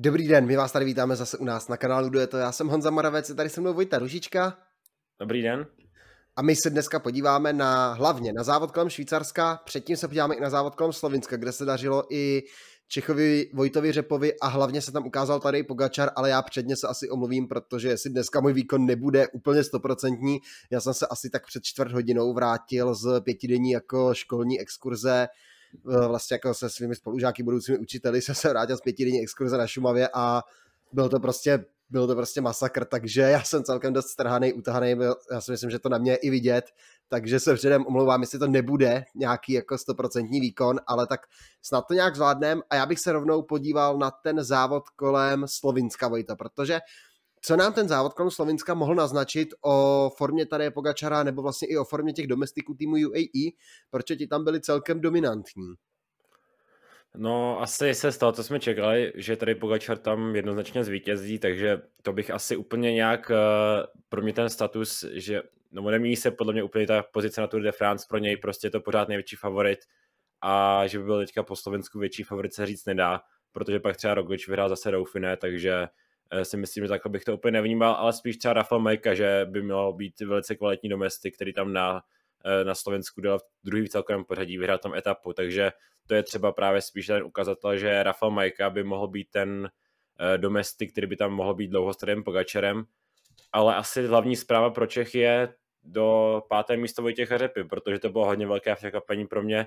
Dobrý den, my vás tady vítáme zase u nás na kanálu to, Já jsem Honza Maravec je tady se mnou Vojta Ružička. Dobrý den. A my se dneska podíváme na hlavně na závod kolem Švýcarska, předtím se podíváme i na závod kolem Slovinska, kde se dařilo i Čechovi Vojtovi Řepovi a hlavně se tam ukázal tady Pogačar, ale já předně se asi omluvím, protože jestli dneska můj výkon nebude úplně stoprocentní, já jsem se asi tak před čtvrt hodinou vrátil z pětidenní jako školní exkurze Eh, vlastně jako se svými spolužáky, budoucími učiteli, jsem se vrátil z pětidenní exkurze na Šumavě a byl to prostě byl to prostě masakr, takže já jsem celkem dost strhaný, utahaný, já si myslím, že to na mě je i vidět, takže se předem omlouvám, jestli to nebude nějaký jako stoprocentní výkon, ale tak snad to nějak zvládnem a já bych se rovnou podíval na ten závod kolem Slovinska Vojta, protože uh, co nám ten závod kolem Slovenska mohl naznačit o formě tady Pogačara nebo vlastně i o formě těch domestiků týmu UAE, protože ti tam byli celkem dominantní? No, asi se stalo, co jsme čekali, že tady Pogačar tam jednoznačně zvítězí, takže to bych asi úplně nějak, eh, pro mě ten status, že no, nemění se podle mě úplně ta pozice na Tour de France pro něj, prostě je to pořád největší favorit a že by byl teďka po Slovensku větší favorit se říct nedá, protože pak třeba Roglič vyhrál zase Dauphiné, takže Eh, si myslím, že takhle bych to úplně nevnímal, ale spíš třeba Rafa Majka, že by mělo být velice kvalitní domestik, který tam na, eh, na Slovensku dělal druhý v celkovém pořadí, vyhrál tam etapu, takže to je třeba právě spíš ten ukazatel, že Rafa Majka by mohl být ten eh, domestik, který by tam mohl být dlouhostrým Pogačerem, ale asi hlavní zpráva pro Čech je do páté místo Vojtěcha Řepy, protože to bylo hodně velké překvapení pro mě.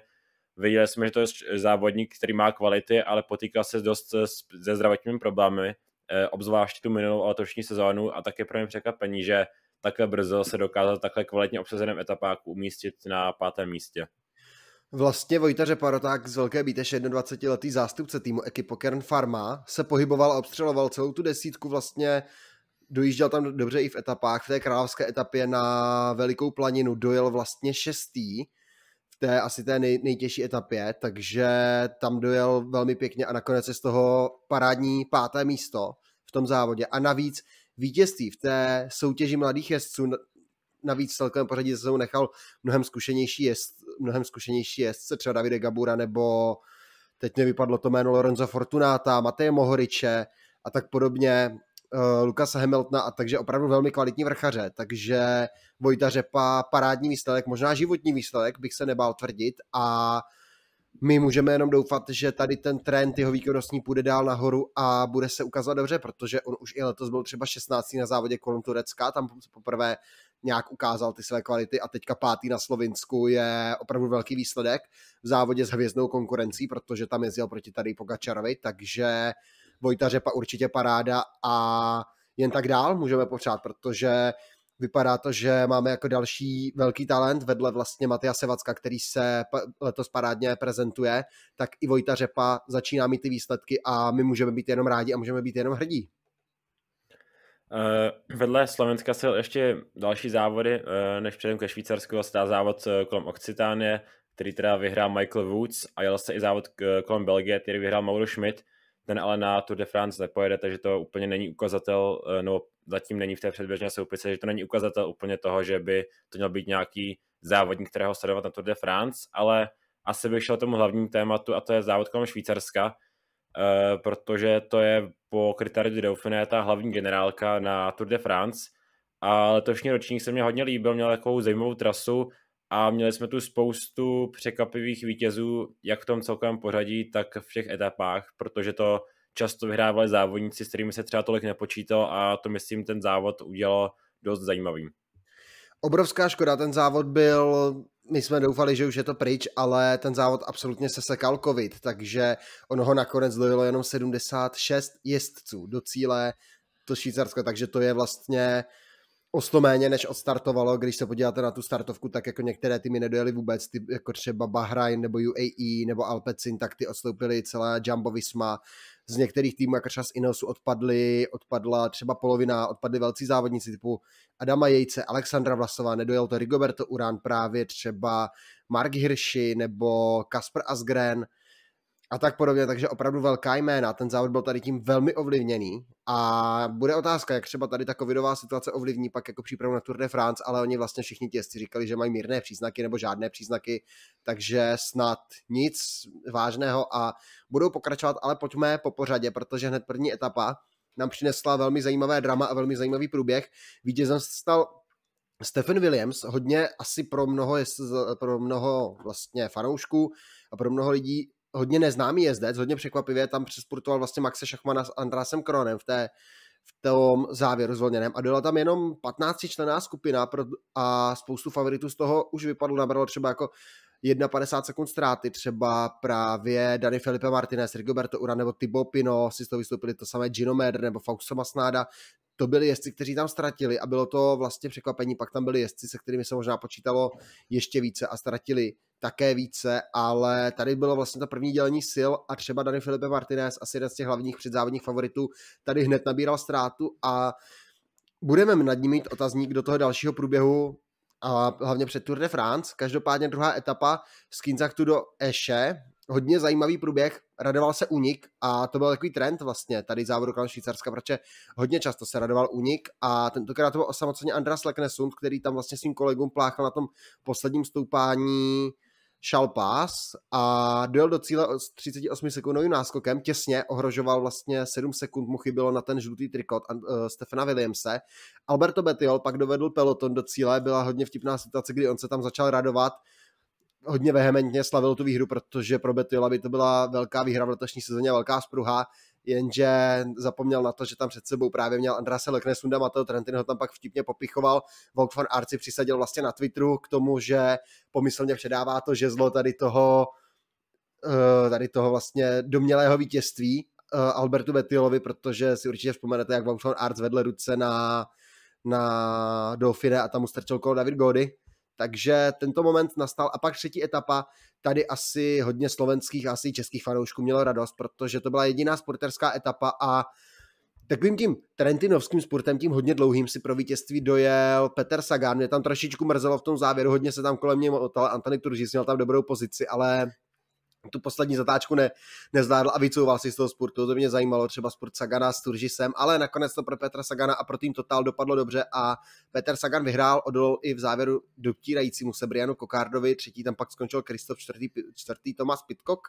Viděli jsme, že to je závodník, který má kvality, ale potýkal se dost se zdravotními problémy, Eh, obzvlášť tu minulou a letošní sezónu a také pro mě překvapení, že takhle brzo se dokázal takhle kvalitně obsazeném etapáku umístit na pátém místě. Vlastně Vojta Řeparoták z Velké Bíteš, 21-letý zástupce týmu Ekipo Kern Pharma, se pohyboval a obstřeloval celou tu desítku vlastně dojížděl tam dobře i v etapách. V té královské etapě na Velikou planinu dojel vlastně šestý, té asi té nej, nejtěžší etapě, takže tam dojel velmi pěkně a nakonec je z toho parádní páté místo v tom závodě. A navíc vítězství v té soutěži mladých jezdců, navíc celkem pořadí se nechal mnohem zkušenější, jezdce, mnohem zkušenější jezdce, třeba Davide Gabura nebo teď mi vypadlo to jméno Lorenzo Fortunata, Mateje Mohoriče a tak podobně uh, eh, Lukasa Hamiltona a takže opravdu velmi kvalitní vrchaře, takže Vojta Řepa parádní výsledek, možná životní výsledek, bych se nebál tvrdit a my můžeme jenom doufat, že tady ten trend jeho výkonnostní půjde dál nahoru a bude se ukazovat dobře, protože on už i letos byl třeba 16. na závodě kolem Turecka, tam poprvé nějak ukázal ty své kvality a teďka pátý na Slovinsku je opravdu velký výsledek v závodě s hvězdnou konkurencí, protože tam jezdil proti tady Pogačarovi, takže uh, Vojta Řepa určitě paráda a jen tak dál můžeme popřát, protože vypadá to, že máme jako další velký talent vedle vlastně Matia Sevacka, který se letos parádně prezentuje, tak i Vojta Řepa začíná mít ty výsledky a my můžeme být jenom rádi a můžeme být jenom hrdí. Uh, vedle Slovenska se ještě další závody, uh, než předem ke Švýcarsku, se vlastně dá závod eh, kolem Occitánie, který teda vyhrál Michael Woods a jel se i závod kolem Belgie, který vyhrál Mauro Schmidt ten ale na Tour de France nepojede, takže to úplně není ukazatel, no zatím není v té předběžné soupice, že to není ukazatel úplně toho, že by to měl být nějaký závodník, kterého sledovat na Tour de France, ale asi bych šel tomu hlavnímu tématu a to je závod kolem Švýcarska, eh, protože to je po kritérii Dauphiné ta hlavní generálka na Tour de France a letošní ročník se mě hodně líbil, měl takovou zajímavou trasu, a měli jsme tu spoustu překvapivých vítězů, jak v tom celkovém pořadí, tak v těch etapách, protože to často vyhrávali závodníci, s kterými se třeba tolik nepočítalo a to myslím ten závod udělalo dost zajímavým. Obrovská škoda, ten závod byl, my jsme doufali, že už je to pryč, ale ten závod absolutně se sekal covid, takže ono ho nakonec dojelo jenom 76 jezdců do cíle to Švýcarsko, takže to je vlastně o 100 méně, než odstartovalo, když se podíváte na tu startovku, tak jako některé týmy nedojeli vůbec, ty, jako třeba Bahrain nebo UAE nebo Alpecin, tak ty odstoupili celá Jumbo Visma, z některých týmů, jako třeba z Inosu, odpadly, odpadla třeba polovina, odpadly velcí závodníci typu Adama Jejce, Alexandra Vlasová, nedojel to Rigoberto Urán právě třeba Mark Hirschi nebo Kasper Asgren, a tak podobně, takže opravdu velká jména. Ten závod byl tady tím velmi ovlivněný a bude otázka, jak třeba tady ta covidová situace ovlivní pak jako přípravu na Tour de France, ale oni vlastně všichni ti říkali, že mají mírné příznaky nebo žádné příznaky, takže snad nic vážného a budou pokračovat, ale pojďme po pořadě, protože hned první etapa nám přinesla velmi zajímavé drama a velmi zajímavý průběh. Vítězem stal Stephen Williams, hodně asi pro mnoho, pro mnoho vlastně fanoušků a pro mnoho lidí hodně neznámý jezdec, hodně překvapivě tam přesportoval vlastně Maxe Šachmana s Andrásem Kronem v té v tom závěru zvolněném a byla tam jenom 15 člená skupina a spoustu favoritů z toho už vypadlo, nabralo třeba jako 51 sekund ztráty, třeba právě Dani Felipe Martinez, Rigoberto Ura nebo Tibo Pino, si z toho vystoupili to samé Gino Mader nebo Fausto Masnáda, to byli jezdci, kteří tam ztratili a bylo to vlastně překvapení. Pak tam byli jezdci, se kterými se možná počítalo ještě více a ztratili také více, ale tady bylo vlastně to první dělení sil a třeba Dani Filipe Martinez, asi jeden z těch hlavních předzávodních favoritů, tady hned nabíral ztrátu a budeme nad ním mít otazník do toho dalšího průběhu a hlavně před Tour de France. Každopádně druhá etapa z Kinzachtu do Eše, hodně zajímavý průběh, radoval se Unik a to byl takový trend vlastně tady závodu kolem Švýcarska, protože hodně často se radoval Unik a tentokrát to byl osamoceně Andras Leknesund, který tam vlastně svým kolegům pláchal na tom posledním stoupání šel pás a dojel do cíle s 38 sekundovým náskokem, těsně ohrožoval vlastně 7 sekund mu chybělo na ten žlutý trikot uh, Stefana Williamse. Alberto Betiol pak dovedl peloton do cíle, byla hodně vtipná situace, kdy on se tam začal radovat, hodně vehementně slavil tu výhru, protože pro Betila by to byla velká výhra v letošní sezóně, velká spruha, jenže zapomněl na to, že tam před sebou právě měl Andrase Leknesunda, Mateo Trentin ho tam pak vtipně popichoval, Vogue van Arci přisadil vlastně na Twitteru k tomu, že pomyslně předává to žezlo tady toho eh, tady toho vlastně domělého vítězství eh, Albertu Betilovi, protože si určitě vzpomenete, jak Vauxhall Arts vedle ruce na, na Dauphine a tam mu strčil kolo David Gody, takže tento moment nastal. A pak třetí etapa, tady asi hodně slovenských a asi českých fanoušků mělo radost, protože to byla jediná sporterská etapa a takovým tím trentinovským sportem, tím hodně dlouhým si pro vítězství dojel Peter Sagan. Mě tam trošičku mrzelo v tom závěru, hodně se tam kolem něj motal, Antony Turžis měl tam dobrou pozici, ale tu poslední zatáčku ne, nezvládl a vycouval si z toho sportu. To mě zajímalo, třeba sport Sagana s Turžisem, ale nakonec to pro Petra Sagana a pro tým Total dopadlo dobře a Petr Sagan vyhrál, odolal i v závěru dotírajícímu Brianu Kokardovi, třetí tam pak skončil Kristof, čtvrtý, čtvrtý Tomas Pitcock.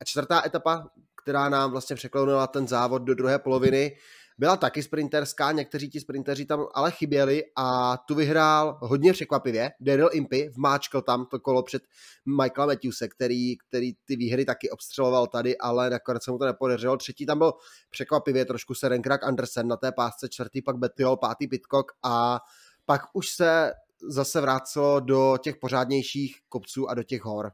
A čtvrtá etapa, která nám vlastně překlonila ten závod do druhé poloviny, byla taky sprinterská, někteří ti sprinteři tam ale chyběli a tu vyhrál hodně překvapivě Daryl Impy, vmáčkal tam to kolo před Michaela Matthewse, který, který ty výhry taky obstřeloval tady, ale nakonec se mu to nepodařilo. Třetí tam byl překvapivě trošku Serenkrak Andersen na té pásce, čtvrtý pak Betiol, pátý Pitcock a pak už se zase vrácelo do těch pořádnějších kopců a do těch hor.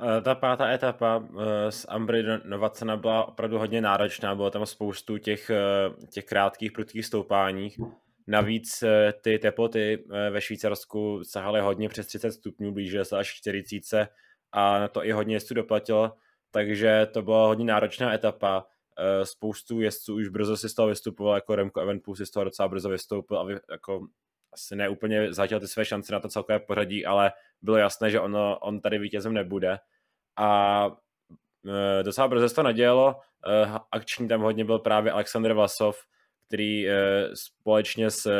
Eh, ta pátá etapa eh, s Ambry do Novacena byla opravdu hodně náročná, bylo tam spoustu těch, eh, těch krátkých, prudkých stoupáních. Navíc ty teploty ve Švýcarsku sahaly hodně přes 30 stupňů, blížily se až 40 a na to i hodně jezdců doplatilo, takže to byla hodně náročná etapa. Spoustu jezdců už brzo si z toho vystupoval, jako Remco Evenpool si z toho docela brzo vystoupil a vy, jako asi ne úplně zažil ty své šance na to celkové pořadí, ale bylo jasné, že ono, on tady vítězem nebude. A e, docela brzy se to nadělo. E, akční tam hodně byl právě Aleksandr Vlasov, který e, společně s,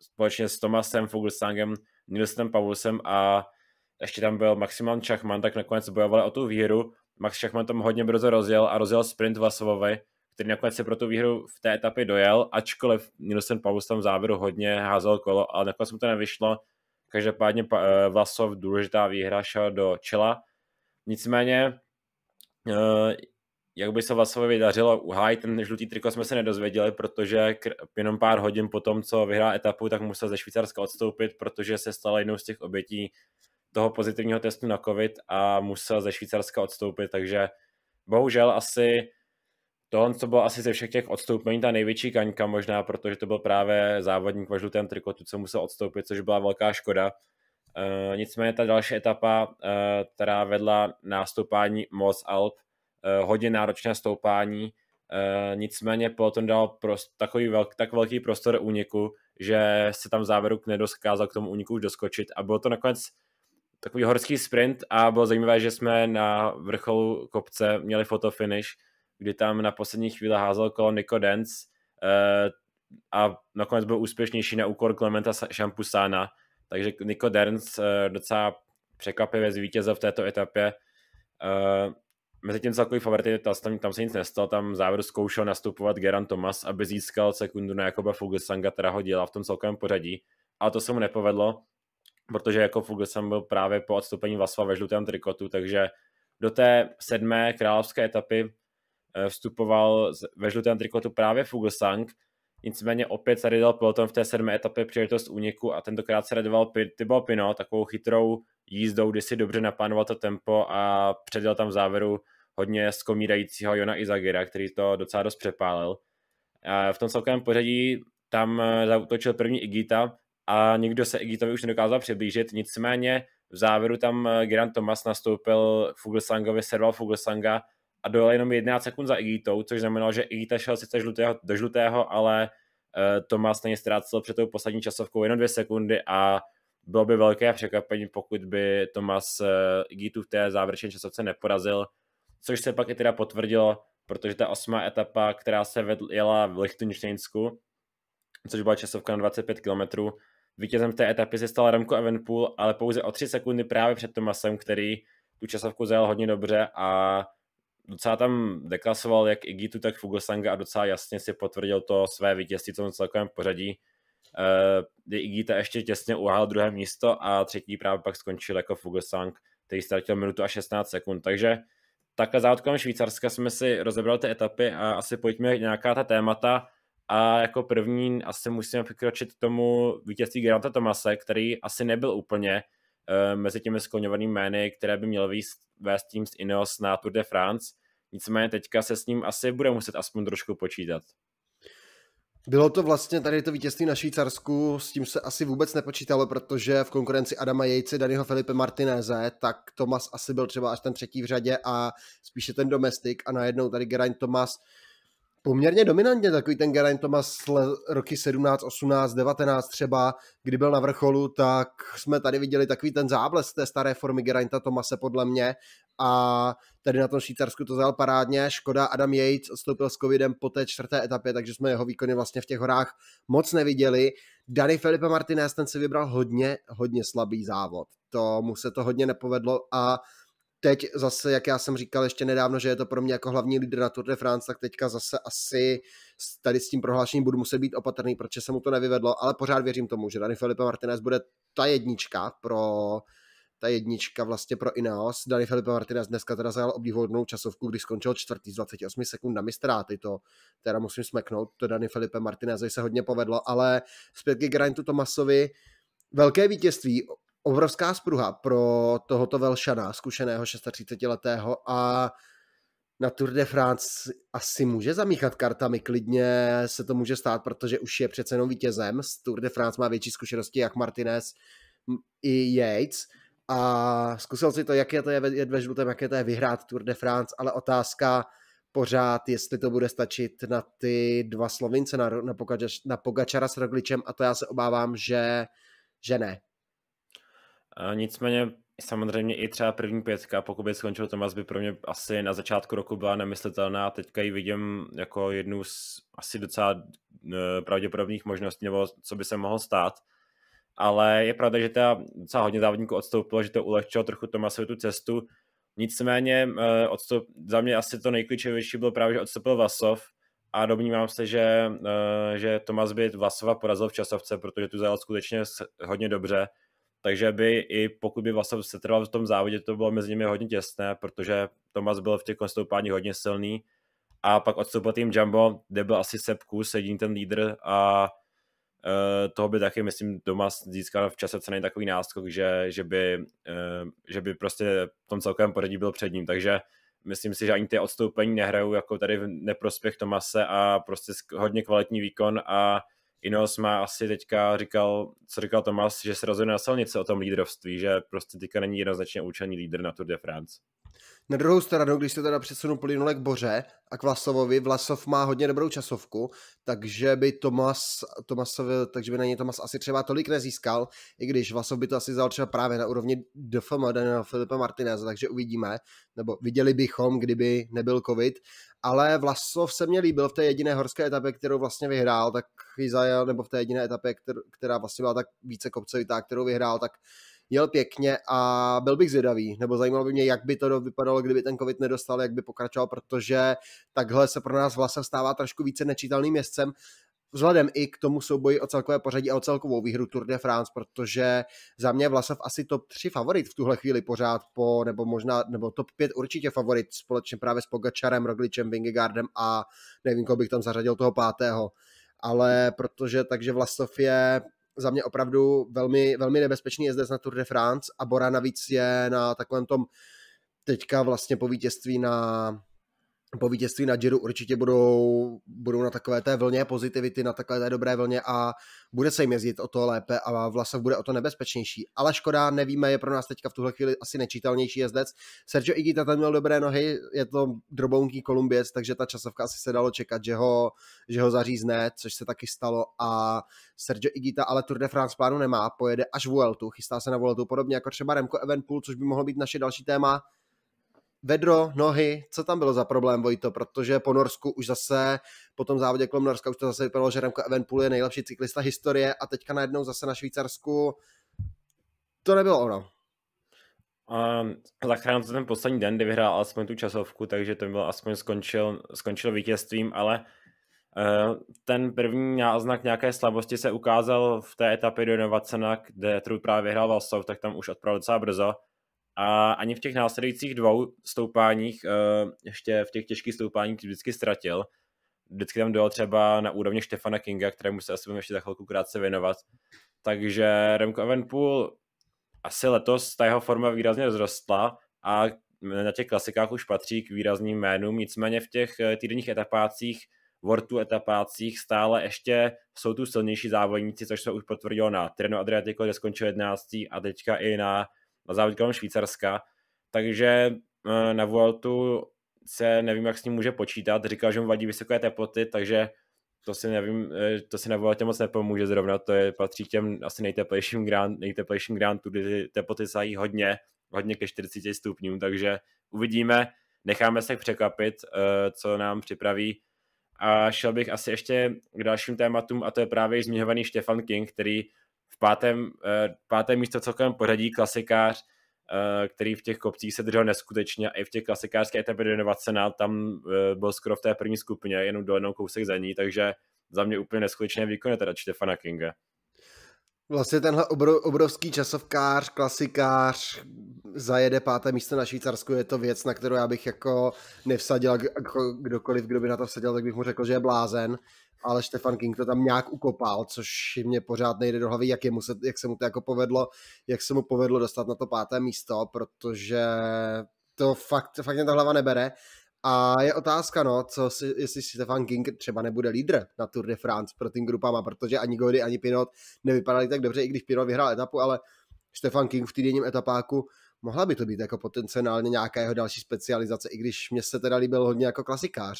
společně s Tomasem Fuglsangem, Nilsem Pavlusem a ještě tam byl Maximán Čachman, tak nakonec bojovali o tu výhru. Max Čachman tam hodně brzo rozjel a rozjel sprint Vlasovovi, který nakonec se pro tu výhru v té etapě dojel, ačkoliv jsem Paulus tam v závěru hodně házel kolo, ale nakonec mu to nevyšlo. Každopádně eh, Vlasov, důležitá výhra, šel do čela. Nicméně, eh, jak by se Vlasovi dařilo uhájit, ten žlutý triko jsme se nedozvěděli, protože jenom pár hodin po tom, co vyhrál etapu, tak musel ze Švýcarska odstoupit, protože se stala jednou z těch obětí toho pozitivního testu na COVID a musel ze Švýcarska odstoupit, takže bohužel asi on, to bylo asi ze všech těch odstoupení ta největší kaňka možná, protože to byl právě závodník ve žlutém trikotu, co musel odstoupit, což byla velká škoda. E, nicméně ta další etapa, e, která vedla nástoupání Moz Alp, e, hodně náročné stoupání, e, nicméně potom dal prost, takový velk, tak velký prostor úniku, že se tam závěru nedoskázal k tomu úniku už doskočit a bylo to nakonec takový horský sprint a bylo zajímavé, že jsme na vrcholu kopce měli fotofinish, kdy tam na poslední chvíli házel kolo Nico Dance eh, a nakonec byl úspěšnější na úkor Clementa Šampusána, takže Nico Dance eh, docela překvapivě zvítězil v této etapě. Eh, mezi tím celkový favorit, tam, tam se nic nestalo, tam závěr zkoušel nastupovat Geran Thomas, aby získal sekundu na Jakoba Fuglsanga, která ho dělá v tom celkovém pořadí. A to se mu nepovedlo, protože jako Fuglsang byl právě po odstoupení Vasva ve žlutém trikotu, takže do té sedmé královské etapy Eh, vstupoval ve žlutém trikotu právě Fuglsang, nicméně opět tady dal potom v té sedmé etapě příležitost úniku a tentokrát se radoval tybo Pino takovou chytrou jízdou, kdy si dobře napánoval to tempo a předěl tam v závěru hodně skomírajícího Jona Izagira, který to docela dost přepálil. V tom celkovém pořadí tam eh, zautočil první Igita a nikdo se Igitovi už nedokázal přiblížit, nicméně v závěru tam eh, Grant Thomas nastoupil Fuglsangovi, serval Fuglsanga a dojel jenom 11 sekund za Igitou, což znamenalo, že Igita šel sice žlutého, do žlutého, ale uh, eh, Tomás stejně ztrácel před tou poslední časovkou jenom dvě sekundy a bylo by velké překvapení, pokud by Tomas uh, eh, Igitu v té závěrečné časovce neporazil, což se pak i teda potvrdilo, protože ta osmá etapa, která se vedl, jela v Lichtenštejnsku, což byla časovka na 25 km, vítězem té etapy se stal Remco Evenpool, ale pouze o 3 sekundy právě před Tomasem, který tu časovku zajel hodně dobře a docela tam deklasoval jak Igitu, tak Fuglsanga a docela jasně si potvrdil to své vítězství v celkovém pořadí. Uh, Igita ještě těsně uhál druhé místo a třetí právě pak skončil jako Fuglsang, který ztratil minutu a 16 sekund. Takže takhle závodkem Švýcarska jsme si rozebrali ty etapy a asi pojďme nějaká ta témata a jako první asi musíme přikročit k tomu vítězství Geranta Tomase, který asi nebyl úplně Eh, mezi těmi skloňovanými jmény, které by měl výst, vést tým z Ineos na Tour de France. Nicméně teďka se s ním asi bude muset aspoň trošku počítat. Bylo to vlastně tady to vítězství na Švýcarsku, s tím se asi vůbec nepočítalo, protože v konkurenci Adama Jejce, Daniho Felipe Martineze, tak Tomas asi byl třeba až ten třetí v řadě a spíše ten domestik a najednou tady Geraint Tomas poměrně dominantně, takový ten Geraint Thomas roky 17, 18, 19 třeba, kdy byl na vrcholu, tak jsme tady viděli takový ten záblesk té staré formy Gerainta Tomase podle mě a tady na tom Švýcarsku to zajal parádně. Škoda, Adam Yates odstoupil s covidem po té čtvrté etapě, takže jsme jeho výkony vlastně v těch horách moc neviděli. Dani Felipe Martinez, ten si vybral hodně, hodně slabý závod. To mu se to hodně nepovedlo a teď zase, jak já jsem říkal ještě nedávno, že je to pro mě jako hlavní lídr na Tour de France, tak teďka zase asi tady s tím prohlášením budu muset být opatrný, protože se mu to nevyvedlo, ale pořád věřím tomu, že Dani Felipe Martinez bude ta jednička pro ta jednička vlastně pro Ineos. Dani Felipe Martinez dneska teda zajal obdivuhodnou časovku, když skončil čtvrtý z 28 na mistráty. To teda musím smeknout, to Dani Felipe Martinez se hodně povedlo, ale zpět k Grantu Tomasovi velké vítězství, obrovská spruha pro tohoto Velšana, zkušeného 36-letého a na Tour de France asi může zamíchat kartami, klidně se to může stát, protože už je přece jenom vítězem. Z Tour de France má větší zkušenosti jak Martinez i Yates a zkusil si to, jak je to je ve žlutém, jak je to je vyhrát Tour de France, ale otázka pořád, jestli to bude stačit na ty dva Slovince, na, na, Pogačara, na Pogačara s Rogličem a to já se obávám, že, že ne. Nicméně samozřejmě i třeba první pětka, pokud by skončil Tomas, by pro mě asi na začátku roku byla nemyslitelná teďka ji vidím jako jednu z asi docela eh, pravděpodobných možností, nebo co by se mohlo stát. Ale je pravda, že ta docela hodně závodníků odstoupilo, že to ulehčilo trochu Tomasovi tu cestu. Nicméně eh, odstup, za mě asi to nejklíčovější bylo právě, že odstoupil Vasov a domnívám se, že, eh, že Tomas by Vasova porazil v časovce, protože tu zajel skutečně hodně dobře takže by i pokud by Vlasov se trval v tom závodě, to bylo mezi nimi hodně těsné, protože Tomas byl v těch konstoupání hodně silný a pak odstoupil tým Jumbo, kde byl asi Sepku, sedí ten lídr a e, toho by taky, myslím, Tomas získal v čase cený takový náskok, že, že, by, e, že by prostě v tom celkovém pořadí byl před ním, takže myslím si, že ani ty odstoupení nehrajou jako tady v neprospěch Tomase a prostě hodně kvalitní výkon a Ineos má asi teďka, říkal, co říkal Tomas, že se rozhodne na silnice o tom lídrovství, že prostě teďka není jednoznačně účelný lídr na Tour de France. Na druhou stranu, když se teda přesunu plynule k Boře a k Vlasovovi, Vlasov má hodně dobrou časovku, takže by Tomas, Tomasovi, takže by na něj Tomas asi třeba tolik nezískal, i když Vlasov by to asi vzal třeba právě na úrovni DFM Daniela Filipa Martineza, takže uvidíme, nebo viděli bychom, kdyby nebyl covid, ale Vlasov se mě líbil v té jediné horské etapě, kterou vlastně vyhrál, tak ji zajel, nebo v té jediné etapě, která vlastně byla tak více kopcovitá, kterou vyhrál, tak jel pěkně a byl bych zvědavý, nebo zajímalo by mě, jak by to vypadalo, kdyby ten covid nedostal, jak by pokračoval, protože takhle se pro nás Vlasa stává trošku více nečítelným městcem vzhledem i k tomu souboji o celkové pořadí a o celkovou výhru Tour de France, protože za mě Vlasov asi top 3 favorit v tuhle chvíli pořád, po, nebo možná, nebo top 5 určitě favorit společně právě s Pogačarem, Rogličem, Vingegaardem a nevím, koho bych tam zařadil toho pátého. Ale protože, takže Vlasov je za mě opravdu velmi, velmi nebezpečný jezdec na Tour de France a Bora navíc je na takovém tom teďka vlastně po vítězství na po vítězství na Jiru určitě budou, budou na takové té vlně pozitivity, na takové té dobré vlně a bude se jim jezdit o to lépe a vlastně bude o to nebezpečnější. Ale škoda, nevíme, je pro nás teďka v tuhle chvíli asi nečítelnější jezdec. Sergio Igita tam měl dobré nohy, je to drobounký kolumbiec, takže ta časovka asi se dalo čekat, že ho, že ho zařízne, což se taky stalo a Sergio Igita ale Tour de France plánu nemá, pojede až v Vueltu, chystá se na Vueltu podobně jako třeba Remco Evenpool, což by mohlo být naše další téma vedro, nohy, co tam bylo za problém, Vojto, protože po Norsku už zase, po tom závodě kolem Norska už to zase vypadalo, že Remco Evenpool je nejlepší cyklista historie a teďka najednou zase na Švýcarsku to nebylo ono. Um, zachránil to ten poslední den, kdy vyhrál alespoň tu časovku, takže to bylo aspoň skončil, skončil vítězstvím, ale ehm, ten první náznak nějaké slabosti se ukázal v té etapě do Novacena, kde Trud právě vyhrál Valsov, tak tam už odpravil docela brzo a ani v těch následujících dvou stoupáních, eh, ještě v těch těžkých stoupáních vždycky ztratil. Vždycky tam dojel třeba na úrovni Štefana Kinga, kterému se asi budeme ještě za chvilku krátce věnovat. Takže Remco Evenpool asi letos ta jeho forma výrazně vzrostla a na těch klasikách už patří k výrazným jménům, nicméně v těch eh, týdenních etapácích, Wortu etapácích stále ještě jsou tu silnější závodníci, což se už potvrdilo na Treno Adriatico, kde skončil 11. a teďka i na na závodě kolem Švýcarska, takže eh, na Vueltu se nevím, jak s ním může počítat, říkal, že mu vadí vysoké teploty, takže to si nevím, eh, to si na Vueltě moc nepomůže zrovna, to je, patří těm asi nejteplejším grand, nejteplejším grand Tour, kdy teploty sají hodně, hodně ke 40 stupňům, takže uvidíme, necháme se překvapit, eh, co nám připraví a šel bych asi ještě k dalším tématům a to je právě zmiňovaný Stefan King, který v pátém, eh, pátém místo celkem pořadí klasikář, eh, který v těch kopcích se držel neskutečně a i v těch klasikářské etapě do Novacena tam eh, byl skoro v té první skupině, jenom do jednou kousek za ní, takže za mě úplně neskutečné výkony teda Štefana Kinga. Vlastně tenhle obrov, obrovský časovkář, klasikář, zajede páté místo na Švýcarsku, je to věc, na kterou já bych jako nevsadil, jako kdokoliv, kdo by na to vsadil, tak bych mu řekl, že je blázen ale Stefan King to tam nějak ukopal, což mě pořád nejde do hlavy, jak, je se, jak se mu to jako povedlo, jak se mu povedlo dostat na to páté místo, protože to fakt, fakt mě ta hlava nebere. A je otázka, no, co si, jestli Stefan King třeba nebude lídr na Tour de France pro tým grupama, protože ani Gody, ani Pinot nevypadali tak dobře, i když Pinot vyhrál etapu, ale Stefan King v týdenním etapáku mohla by to být jako potenciálně nějaká jeho další specializace, i když mě se teda líbil hodně jako klasikář.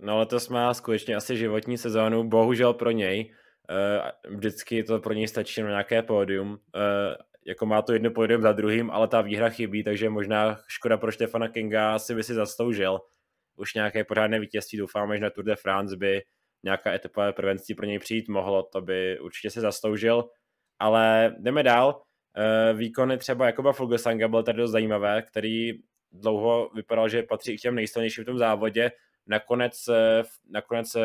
No letos má skutečně asi životní sezónu, bohužel pro něj. Eh, vždycky to pro něj stačí na nějaké pódium. Eh, jako má to jedno pódium za druhým, ale ta výhra chybí, takže možná škoda pro Štefana Kinga asi by si zastoužil. už nějaké pořádné vítězství. Doufáme, že na Tour de France by nějaká etapové prvenství pro něj přijít mohlo, to by určitě se zastoužil. Ale jdeme dál. Eh, výkony třeba Jakoba Fuglsanga byl tady dost zajímavé, který dlouho vypadal, že patří k těm nejsilnějším v tom závodě. Nakonec, nakonec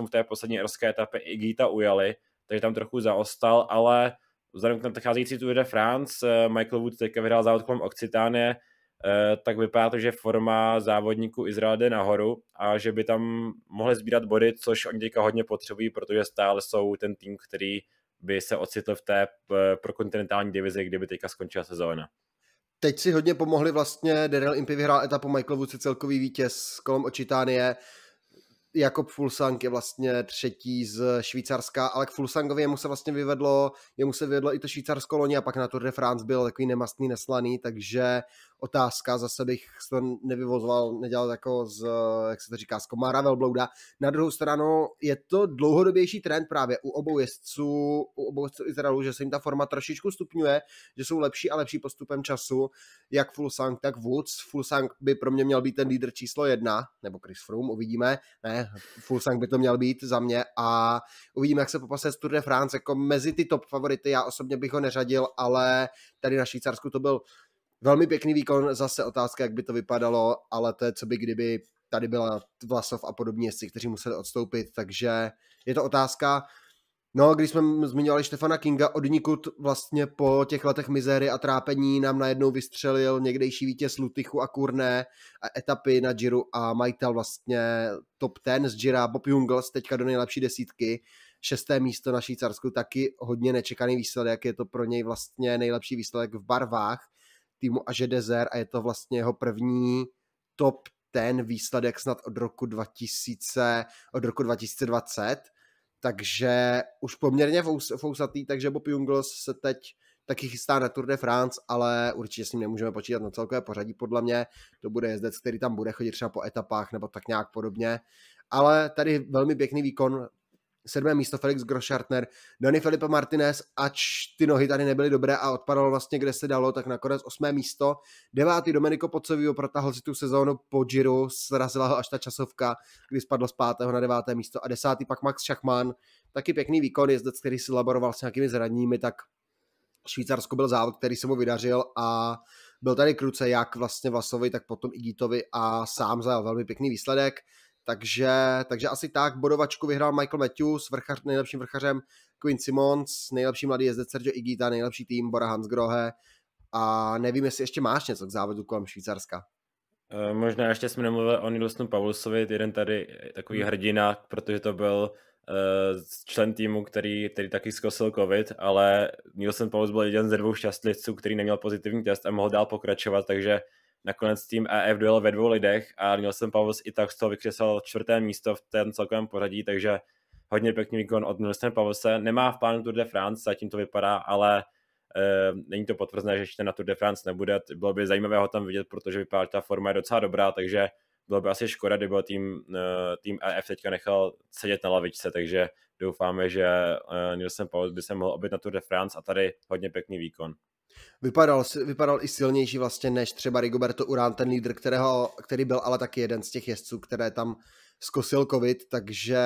mu v té poslední erské etapě i Gita ujali, takže tam trochu zaostal, ale vzhledem k nadcházející Tour de France, eh, Michael Wood teďka vyhrál závod kolem Occitánie, eh, tak vypadá to, že forma závodníků Izraele jde nahoru a že by tam mohli sbírat body, což oni teďka hodně potřebují, protože stále jsou ten tým, který by se ocitl v té eh, prokontinentální divizi, kdyby teďka skončila sezóna. Teď si hodně pomohli vlastně, Daryl Impy vyhrál etapu, Michael Woods celkový vítěz kolem Očitánie, Jakob Fulsang je vlastně třetí z Švýcarska, ale k Fulsangovi jemu se vlastně vyvedlo, jemu se vyvedlo i to švýcarsko loni a pak na Tour de France byl takový nemastný, neslaný, takže otázka, zase bych to nevyvozoval, nedělal jako z, jak se to říká, z komára velblouda. Na druhou stranu je to dlouhodobější trend právě u obou jezdců, u obou jezdců Izraelu, že se jim ta forma trošičku stupňuje, že jsou lepší a lepší postupem času, jak Fulsang, tak Woods. Fulsang by pro mě měl být ten lídr číslo jedna, nebo Chris Froome, uvidíme. Ne, Fulsang by to měl být za mě a uvidíme, jak se popasuje z Tour de France, jako mezi ty top favority, já osobně bych ho neřadil, ale tady na Švýcarsku to byl Velmi pěkný výkon, zase otázka, jak by to vypadalo, ale to je co by kdyby tady byla Vlasov a podobně jestli kteří museli odstoupit, takže je to otázka. No, když jsme zmiňovali Štefana Kinga, od nikud vlastně po těch letech mizéry a trápení nám najednou vystřelil někdejší vítěz Lutychu a Kurné a etapy na Giro a majitel vlastně top ten z Jira Bob Jungles, teďka do nejlepší desítky, šesté místo na Švýcarsku, taky hodně nečekaný výsledek, je to pro něj vlastně nejlepší výsledek v barvách týmu že Dezer a je to vlastně jeho první top ten výsledek snad od roku 2000, od roku 2020, takže už poměrně fousatý, takže Bob Jungles se teď taky chystá na Tour de France, ale určitě s ním nemůžeme počítat na celkové pořadí, podle mě to bude jezdec, který tam bude chodit třeba po etapách nebo tak nějak podobně, ale tady velmi pěkný výkon Sedmé místo Felix Groschartner, Dani Felipe Martinez, ač ty nohy tady nebyly dobré a odpadalo vlastně kde se dalo, tak nakonec osmé místo. Devátý Domenico Pocovio protahl si tu sezónu po Giro, srazila ho až ta časovka, kdy spadl z pátého na deváté místo a desátý pak Max Schachmann, taky pěkný výkon, jezdec, který si laboroval s nějakými zradními, tak Švýcarsko byl závod, který se mu vydařil a byl tady kruce jak vlastně Vlasovi, tak potom i Dítovi a sám za velmi pěkný výsledek. Takže, takže asi tak, bodovačku vyhrál Michael Matthews, vrchař, nejlepším vrchařem Quinn Simons, nejlepší mladý jezdec Sergio Igita, nejlepší tým Bora Hansgrohe a nevím, jestli ještě máš něco k závodu kolem Švýcarska. Eh, možná ještě jsme nemluvili o Nilsnu Pavlusovi, jeden tady eh, takový hmm. hrdina, protože to byl eh, člen týmu, který, který taky zkosil covid, ale Nilsen Pavlus byl jeden ze dvou šťastlivců, který neměl pozitivní test a mohl dál pokračovat, takže Nakonec tým EF dojel ve dvou lidech a jsem Paulus i tak z toho vykřesal čtvrté místo v tom celkovém pořadí, takže hodně pěkný výkon od Nielsen Pavlose. Nemá v plánu Tour de France, zatím to vypadá, ale e, není to potvrzené, že ještě na Tour de France nebude. Bylo by zajímavé ho tam vidět, protože vypadá, že ta forma je docela dobrá, takže bylo by asi škoda, kdyby tým, eh, tým EF teďka nechal sedět na lavičce, takže doufáme, že Nielsen eh, Paulus by se mohl obět na Tour de France a tady hodně pěkný výkon. Vypadal, vypadal i silnější vlastně než třeba Rigoberto Urán, ten lídr, kterého, který byl ale taky jeden z těch jezdců, které tam zkosil covid, takže,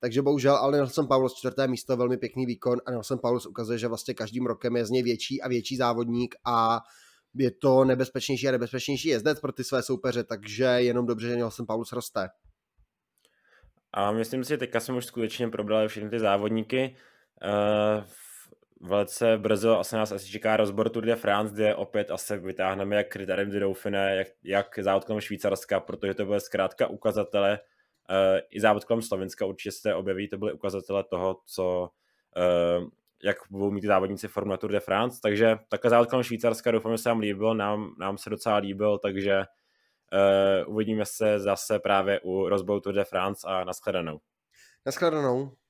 takže bohužel ale Nelson Paulus čtvrté místo, velmi pěkný výkon a Nelson Paulus ukazuje, že vlastně každým rokem je z něj větší a větší závodník a je to nebezpečnější a nebezpečnější jezdec pro ty své soupeře, takže jenom dobře, že Nelson Paulus roste. A myslím si, že teďka jsem už skutečně probrali všechny ty závodníky. Uh, Velice brzy asi nás asi čeká rozbor Tour de France, kde opět asi vytáhneme jak kritérium de Dauphine, jak, jak závod kolem Švýcarska, protože to bude zkrátka ukazatele, uh, i závod kolem Slovenska určitě se objeví, to byly ukazatele toho, co uh, jak budou mít ty závodníci Formule Tour de France, takže takhle závod kolem Švýcarska doufám, že se vám líbil, nám, nám se docela líbil, takže uh, uvidíme se zase právě u rozboru Tour de France a nashledanou. Nashledanou.